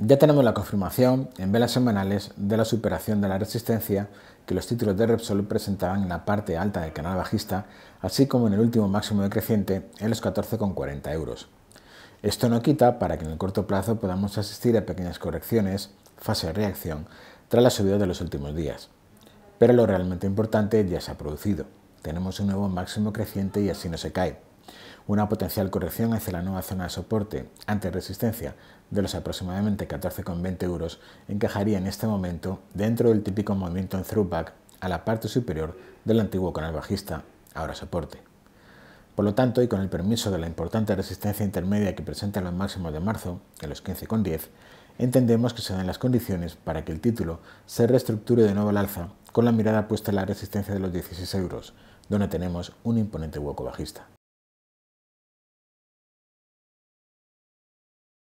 Ya tenemos la confirmación en velas semanales de la superación de la resistencia que los títulos de Repsol presentaban en la parte alta del canal bajista, así como en el último máximo decreciente en los 14,40 euros. Esto no quita para que en el corto plazo podamos asistir a pequeñas correcciones, fase de reacción, tras la subida de los últimos días. Pero lo realmente importante ya se ha producido. Tenemos un nuevo máximo creciente y así no se cae. Una potencial corrección hacia la nueva zona de soporte ante resistencia de los aproximadamente 14,20 euros encajaría en este momento dentro del típico movimiento en throwback a la parte superior del antiguo canal bajista, ahora soporte. Por lo tanto, y con el permiso de la importante resistencia intermedia que presenta los máximos de marzo, en los 15,10, entendemos que se dan las condiciones para que el título se reestructure de nuevo al alza con la mirada puesta en la resistencia de los 16 euros, donde tenemos un imponente hueco bajista.